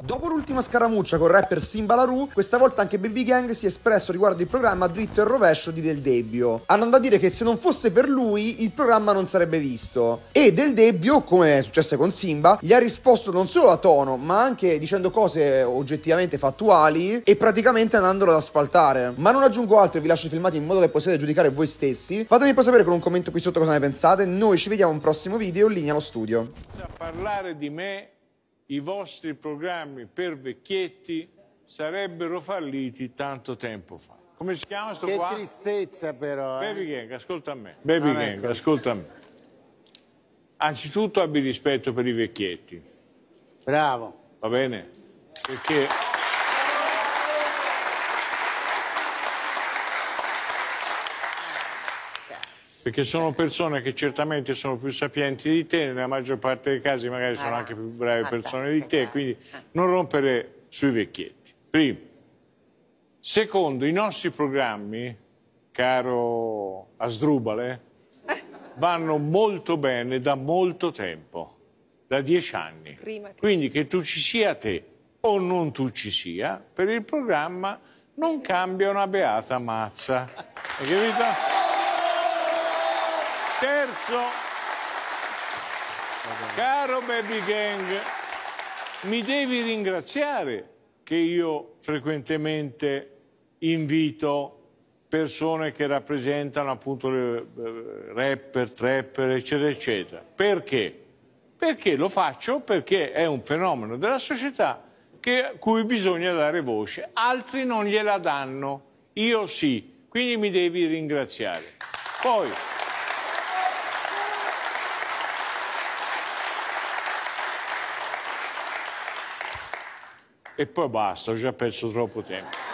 Dopo l'ultima scaramuccia con rapper Simba LaRue, questa volta anche Baby Gang si è espresso riguardo il programma dritto e rovescio di Del Debbio, andando a dire che se non fosse per lui il programma non sarebbe visto. E Del Debbio, come è successo con Simba, gli ha risposto non solo a tono, ma anche dicendo cose oggettivamente fattuali e praticamente andandolo ad asfaltare. Ma non aggiungo altro e vi lascio i filmati in modo che possiate giudicare voi stessi. Fatemi poi sapere con un commento qui sotto cosa ne pensate. Noi ci vediamo in un prossimo video, linea allo studio. A parlare di me i vostri programmi per vecchietti sarebbero falliti tanto tempo fa. Come si chiama sto che qua? Che tristezza però. Eh? Baby Gang, ascolta me. Ah, Baby ah, Gang, ascolta me. Anzitutto abbi rispetto per i vecchietti. Bravo. Va bene? Perché... perché sono persone che certamente sono più sapienti di te, nella maggior parte dei casi magari sono anche più brave ah, persone di te, eh, quindi eh, eh. non rompere sui vecchietti. Primo. Secondo, i nostri programmi, caro Asdrubale, vanno molto bene da molto tempo, da dieci anni. Quindi che tu ci sia te o non tu ci sia, per il programma non cambia una beata mazza. Hai capito? Terzo, caro Baby Gang, mi devi ringraziare che io frequentemente invito persone che rappresentano appunto le, eh, rapper, trapper, eccetera, eccetera. Perché? Perché lo faccio perché è un fenomeno della società che, cui bisogna dare voce. Altri non gliela danno, io sì, quindi mi devi ringraziare. Poi, e poi basta, ho già perso troppo tempo.